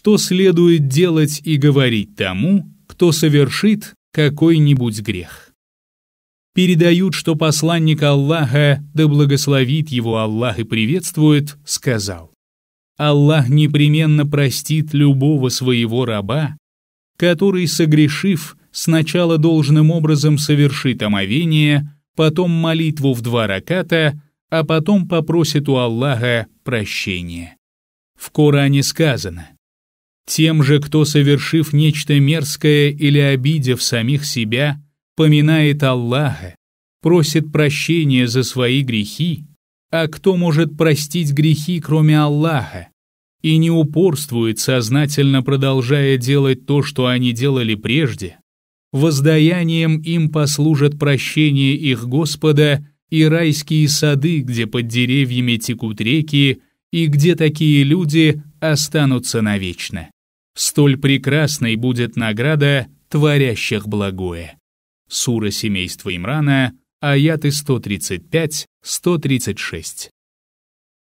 что следует делать и говорить тому, кто совершит какой-нибудь грех. Передают, что посланник Аллаха, да благословит его Аллах и приветствует, сказал, «Аллах непременно простит любого своего раба, который, согрешив, сначала должным образом совершит омовение, потом молитву в два раката, а потом попросит у Аллаха прощения». В Коране сказано, тем же, кто, совершив нечто мерзкое или обидев самих себя, поминает Аллаха, просит прощения за свои грехи, а кто может простить грехи, кроме Аллаха, и не упорствует, сознательно продолжая делать то, что они делали прежде, воздаянием им послужат прощение их Господа и райские сады, где под деревьями текут реки, и где такие люди останутся навечно. Столь прекрасной будет награда творящих благое. Сура семейства Имрана, аяты 135-136.